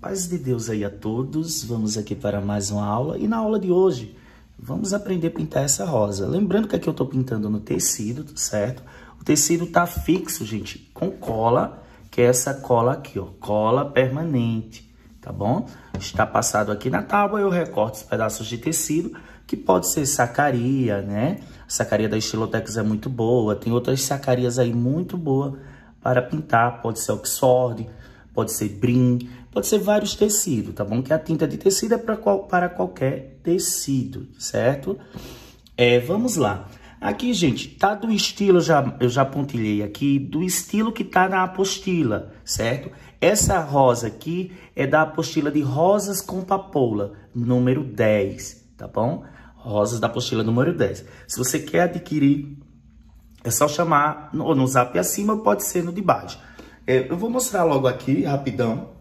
Paz de Deus aí a todos, vamos aqui para mais uma aula e na aula de hoje vamos aprender a pintar essa rosa. Lembrando que aqui eu estou pintando no tecido, certo? O tecido está fixo, gente, com cola, que é essa cola aqui, ó, cola permanente, tá bom? Está passado aqui na tábua, eu recorto os pedaços de tecido, que pode ser sacaria, né? A sacaria da Estilotex é muito boa, tem outras sacarias aí muito boa para pintar, pode ser oxford, pode ser brim, Pode ser vários tecidos, tá bom? Que a tinta de tecido é qual, para qualquer tecido, certo? É, vamos lá. Aqui, gente, tá do estilo, já, eu já pontilhei aqui, do estilo que tá na apostila, certo? Essa rosa aqui é da apostila de Rosas com Papoula, número 10, tá bom? Rosas da apostila número 10. Se você quer adquirir, é só chamar ou no zap acima, pode ser no de baixo. É, eu vou mostrar logo aqui, rapidão,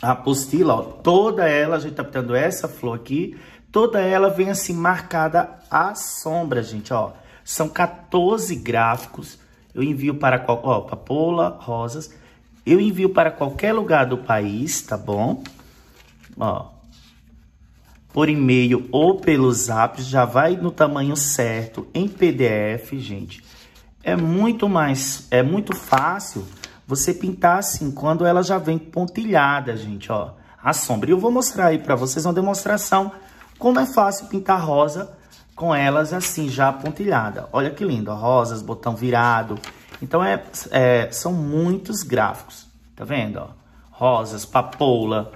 a apostila, ó, toda ela, a gente tá pintando essa flor aqui, toda ela vem assim marcada à sombra, gente, ó. São 14 gráficos, eu envio para, qual, ó, papoula, rosas, eu envio para qualquer lugar do país, tá bom? Ó, por e-mail ou pelo zap, já vai no tamanho certo, em PDF, gente. É muito mais, é muito fácil você pintar assim, quando ela já vem pontilhada, gente, ó. A sombra. E eu vou mostrar aí pra vocês uma demonstração como é fácil pintar rosa com elas assim, já pontilhada. Olha que lindo, ó, rosas, botão virado. Então, é, é, são muitos gráficos, tá vendo, ó? Rosas, papoula,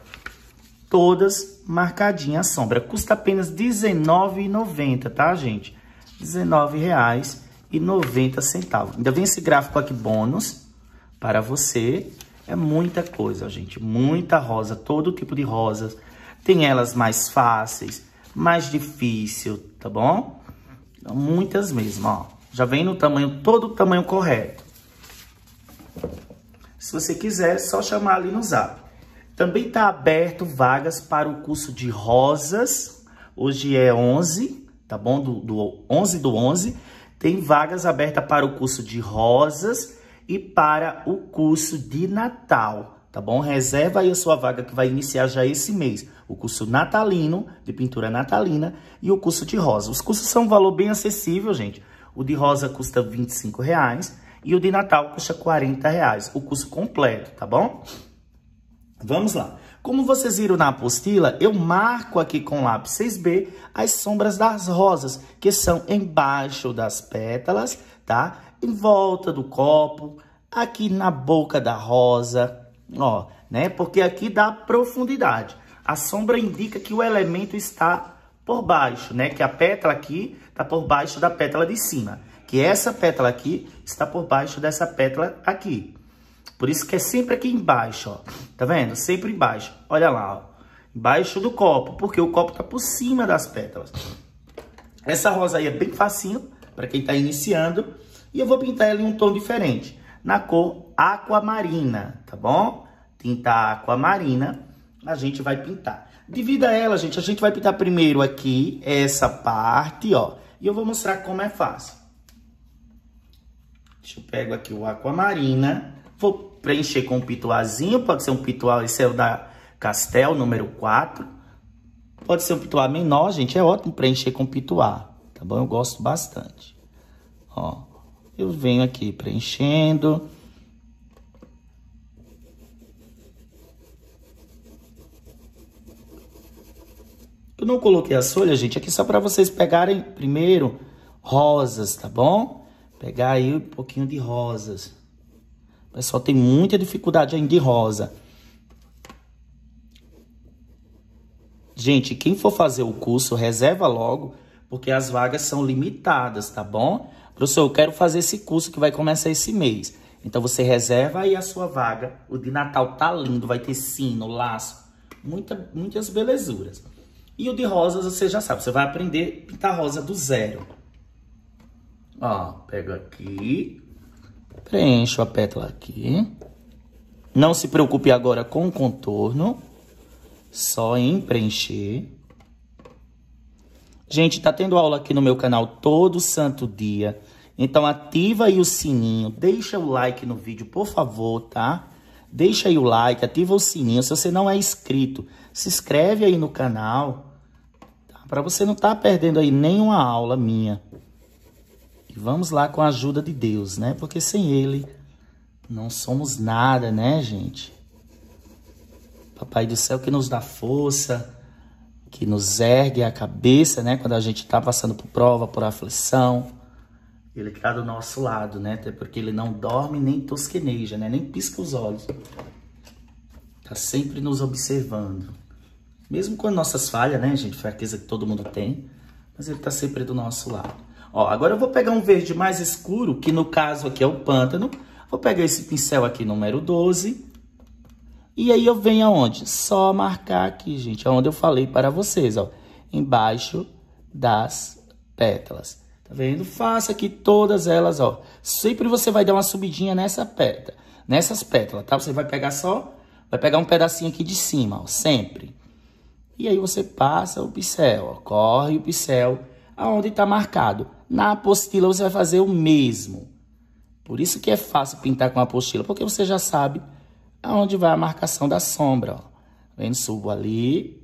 todas marcadinha a sombra. Custa apenas R$19,90, tá, gente? R$19,90. Ainda vem esse gráfico aqui bônus, para você. É muita coisa, gente, muita rosa, todo tipo de rosas. Tem elas mais fáceis, mais difícil, tá bom? Então, muitas mesmo, ó. Já vem no tamanho, todo o tamanho correto. Se você quiser, é só chamar ali no zap. Também está aberto vagas para o curso de rosas. Hoje é 11, tá bom? Do, do 11 do 11. Tem vagas abertas para o curso de rosas e para o curso de Natal, tá bom? Reserva aí a sua vaga que vai iniciar já esse mês. O curso natalino, de pintura natalina, e o curso de rosa. Os cursos são um valor bem acessível, gente. O de rosa custa R$ 25 reais, e o de Natal custa R$ reais, o curso completo, tá bom? Vamos lá. Como vocês viram na apostila, eu marco aqui com lápis 6B as sombras das rosas, que são embaixo das pétalas, tá? em volta do copo, aqui na boca da rosa, ó, né? Porque aqui dá profundidade. A sombra indica que o elemento está por baixo, né? Que a pétala aqui está por baixo da pétala de cima. Que essa pétala aqui está por baixo dessa pétala aqui. Por isso que é sempre aqui embaixo, ó. Tá vendo? Sempre embaixo. Olha lá, ó. Embaixo do copo, porque o copo tá por cima das pétalas. Essa rosa aí é bem facinho para quem tá iniciando. E eu vou pintar ela em um tom diferente, na cor aquamarina, tá bom? Tinta aquamarina, a gente vai pintar. Divida ela, gente. A gente vai pintar primeiro aqui essa parte, ó. E eu vou mostrar como é fácil. Deixa eu pego aqui o aquamarina. Vou preencher com um pituazinho. Pode ser um pituá, esse é o da Castel, número 4. Pode ser um pituá menor, gente. É ótimo preencher com pituá, tá bom? Eu gosto bastante. Ó eu venho aqui preenchendo. Eu não coloquei as folhas, gente, aqui só para vocês pegarem primeiro rosas, tá bom? Pegar aí um pouquinho de rosas. O pessoal tem muita dificuldade ainda de rosa. Gente, quem for fazer o curso, reserva logo, porque as vagas são limitadas, tá bom? Professor, eu quero fazer esse curso que vai começar esse mês. Então você reserva aí a sua vaga. O de Natal tá lindo, vai ter sino, laço, muita, muitas belezuras. E o de rosas, você já sabe, você vai aprender a pintar rosa do zero. Ó, pego aqui, preencho a pétala aqui. Não se preocupe agora com o contorno, só em preencher. Gente, tá tendo aula aqui no meu canal todo santo dia. Então ativa aí o sininho, deixa o like no vídeo, por favor, tá? Deixa aí o like, ativa o sininho. Se você não é inscrito, se inscreve aí no canal, tá? para você não estar tá perdendo aí nenhuma aula minha. E vamos lá com a ajuda de Deus, né? Porque sem Ele não somos nada, né, gente? Papai do céu que nos dá força, que nos ergue a cabeça, né? Quando a gente está passando por prova, por aflição. Ele está do nosso lado, né? Até porque ele não dorme nem tosqueneja, né? Nem pisca os olhos. Está sempre nos observando. Mesmo com nossas falhas, né, gente? Fraqueza que todo mundo tem. Mas ele está sempre do nosso lado. Ó, agora eu vou pegar um verde mais escuro, que no caso aqui é o pântano. Vou pegar esse pincel aqui número 12 e aí eu venho aonde? Só marcar aqui, gente, aonde é eu falei para vocês, ó, embaixo das pétalas. Tá vendo? Faça aqui todas elas, ó. Sempre você vai dar uma subidinha nessa pétala, nessas pétalas, tá? Você vai pegar só, vai pegar um pedacinho aqui de cima, ó, sempre. E aí você passa o pincel, ó, corre o pincel aonde está marcado. Na apostila você vai fazer o mesmo. Por isso que é fácil pintar com a apostila, porque você já sabe aonde vai a marcação da sombra, ó. Tá vendo? Subo ali,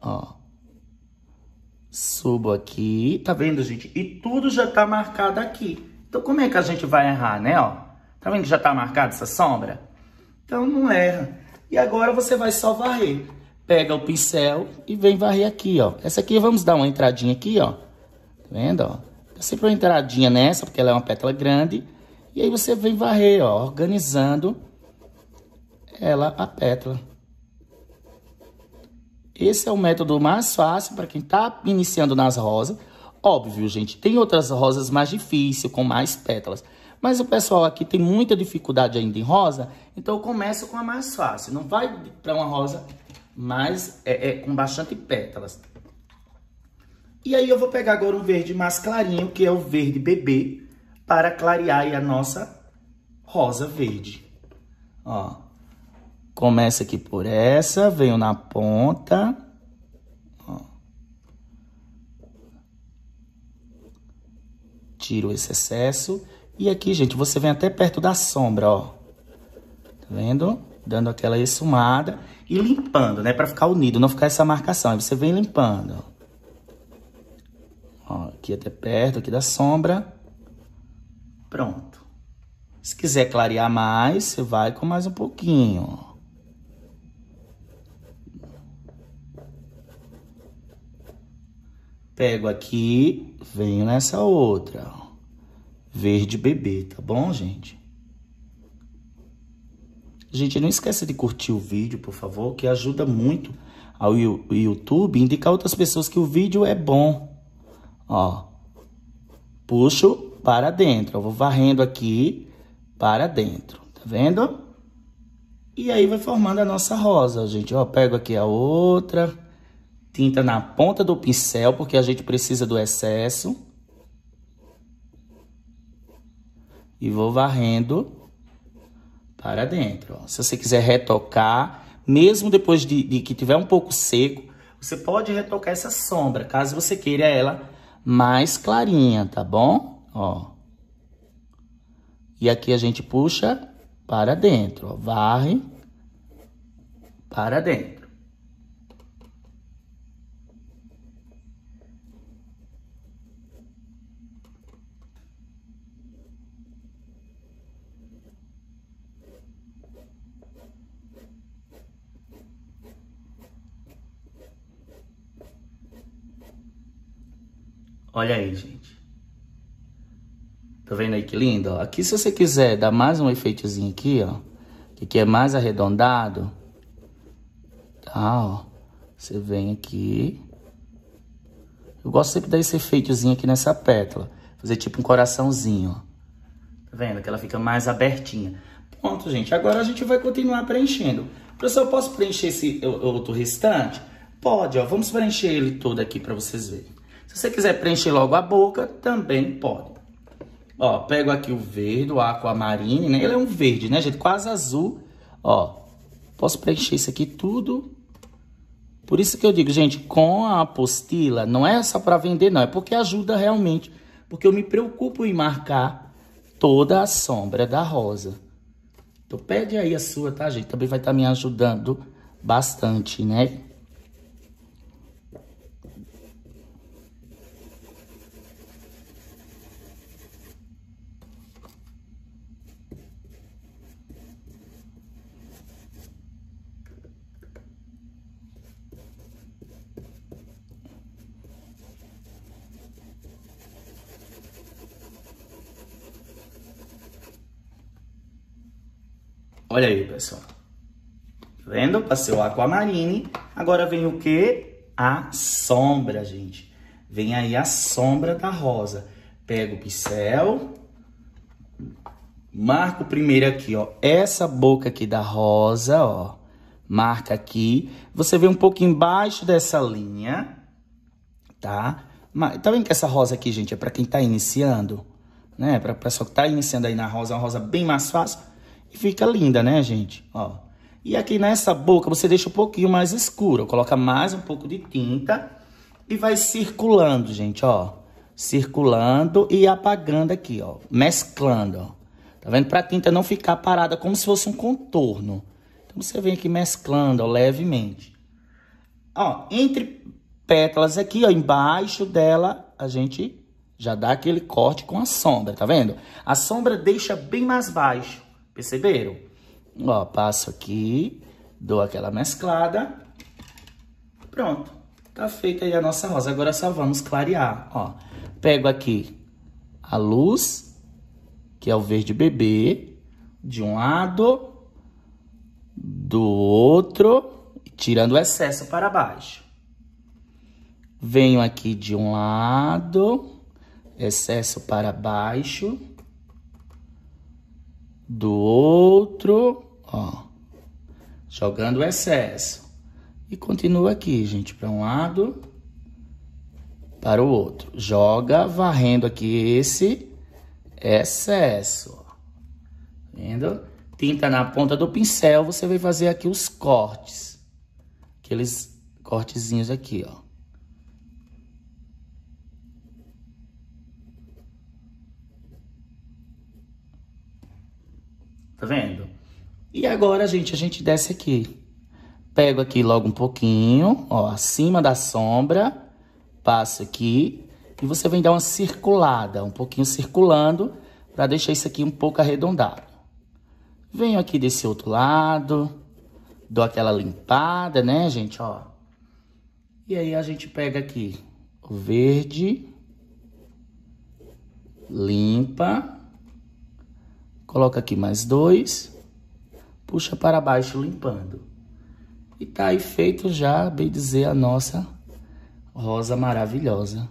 ó. Subo aqui, tá vendo, gente? E tudo já tá marcado aqui. Então, como é que a gente vai errar, né, ó? Tá vendo que já tá marcada essa sombra? Então, não erra. E agora você vai só varrer. Pega o pincel e vem varrer aqui, ó. Essa aqui, vamos dar uma entradinha aqui, ó. Tá vendo, ó? Dá tá sempre uma entradinha nessa, porque ela é uma pétala grande. E aí você vem varrer, ó, organizando ela, a pétala. Esse é o método mais fácil para quem está iniciando nas rosas. Óbvio, gente, tem outras rosas mais difíceis, com mais pétalas. Mas o pessoal aqui tem muita dificuldade ainda em rosa, então eu começo com a mais fácil. Não vai para uma rosa mais é, é, com bastante pétalas. E aí eu vou pegar agora um verde mais clarinho, que é o verde bebê para clarear a nossa rosa verde. Ó, começa aqui por essa, venho na ponta. Ó. Tiro esse excesso. E aqui, gente, você vem até perto da sombra, ó. Tá vendo? Dando aquela esfumada e limpando, né? Pra ficar unido, não ficar essa marcação. Aí você vem limpando, ó. Ó, aqui até perto, aqui da sombra. Pronto. Se quiser clarear mais, você vai com mais um pouquinho. Pego aqui, venho nessa outra. Verde bebê, tá bom, gente? Gente, não esqueça de curtir o vídeo, por favor, que ajuda muito ao YouTube indicar outras pessoas que o vídeo é bom. Ó, puxo para dentro. Eu vou varrendo aqui para dentro, tá vendo? E aí vai formando a nossa rosa, gente. Ó, pego aqui a outra, tinta na ponta do pincel, porque a gente precisa do excesso. E vou varrendo para dentro. Ó. Se você quiser retocar, mesmo depois de, de que tiver um pouco seco, você pode retocar essa sombra, caso você queira ela mais clarinha, tá bom? ó. E aqui a gente puxa para dentro, ó, varre para dentro. Olha aí, gente. Tá vendo aí que lindo? Aqui se você quiser dar mais um efeitozinho aqui, ó. Que aqui é mais arredondado. Tá, ó. Você vem aqui. Eu gosto sempre de dar esse efeitozinho aqui nessa pétala. Fazer tipo um coraçãozinho, ó. Tá vendo? Que ela fica mais abertinha. Pronto, gente. Agora a gente vai continuar preenchendo. Professor, eu posso preencher esse outro restante? Pode, ó. Vamos preencher ele todo aqui para vocês verem. Se você quiser preencher logo a boca, também pode. Ó, pego aqui o verde, o aquamarine, né? Ele é um verde, né, gente? Quase azul. Ó, posso preencher isso aqui tudo. Por isso que eu digo, gente, com a apostila, não é só para vender, não. É porque ajuda realmente. Porque eu me preocupo em marcar toda a sombra da rosa. Então pede aí a sua, tá, gente? Também vai estar tá me ajudando bastante, né? Olha aí, pessoal. Tá vendo? Passei o aquamarine. Agora vem o que? A sombra, gente. Vem aí a sombra da rosa. Pego o pincel. Marco primeiro aqui, ó. Essa boca aqui da rosa, ó. Marca aqui. Você vê um pouco embaixo dessa linha, tá? Mas, tá vendo que essa rosa aqui, gente, é pra quem tá iniciando? Né? Pra pessoa que tá iniciando aí na rosa, é uma rosa bem mais fácil e fica linda, né, gente? Ó. E aqui nessa boca você deixa um pouquinho mais escura. Coloca mais um pouco de tinta e vai circulando, gente, ó. Circulando e apagando aqui, ó. Mesclando, ó. Tá vendo? Pra tinta não ficar parada como se fosse um contorno. Então você vem aqui mesclando, ó, levemente. Ó, entre pétalas aqui, ó, embaixo dela, a gente já dá aquele corte com a sombra, tá vendo? A sombra deixa bem mais baixo. Perceberam? Ó, passo aqui, dou aquela mesclada. Pronto. Tá feita aí a nossa rosa. Agora só vamos clarear, ó. Pego aqui a luz, que é o verde bebê, de um lado, do outro, tirando o excesso para baixo. Venho aqui de um lado, excesso para baixo do outro, ó, jogando o excesso. E continua aqui, gente, para um lado, para o outro. Joga varrendo aqui esse excesso, ó. Vendo? Tinta na ponta do pincel, você vai fazer aqui os cortes. Aqueles cortezinhos aqui, ó. Tá vendo? E agora, gente, a gente desce aqui. Pego aqui logo um pouquinho, ó, acima da sombra. Passo aqui. E você vem dar uma circulada, um pouquinho circulando, para deixar isso aqui um pouco arredondado. Venho aqui desse outro lado, dou aquela limpada, né, gente, ó. E aí a gente pega aqui o verde, limpa Coloca aqui mais dois. Puxa para baixo, limpando. E tá aí feito já, bem dizer, a nossa rosa maravilhosa.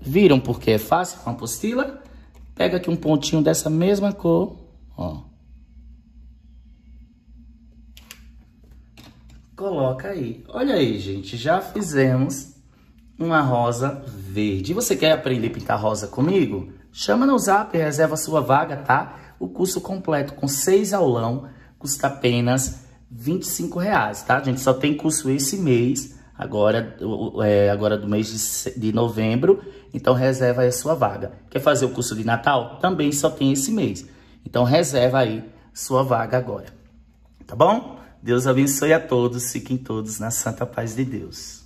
Viram porque é fácil com a apostila? Pega aqui um pontinho dessa mesma cor, ó. Coloca aí. Olha aí, gente, já fizemos uma rosa verde. Você quer aprender a pintar rosa comigo? Chama no zap e reserva sua vaga, tá? O curso completo com seis aulão custa apenas 25 reais, tá? A gente só tem curso esse mês, agora, é, agora do mês de, de novembro, então reserva aí a sua vaga. Quer fazer o curso de Natal? Também só tem esse mês. Então reserva aí sua vaga agora, tá bom? Deus abençoe a todos, fiquem todos na santa paz de Deus.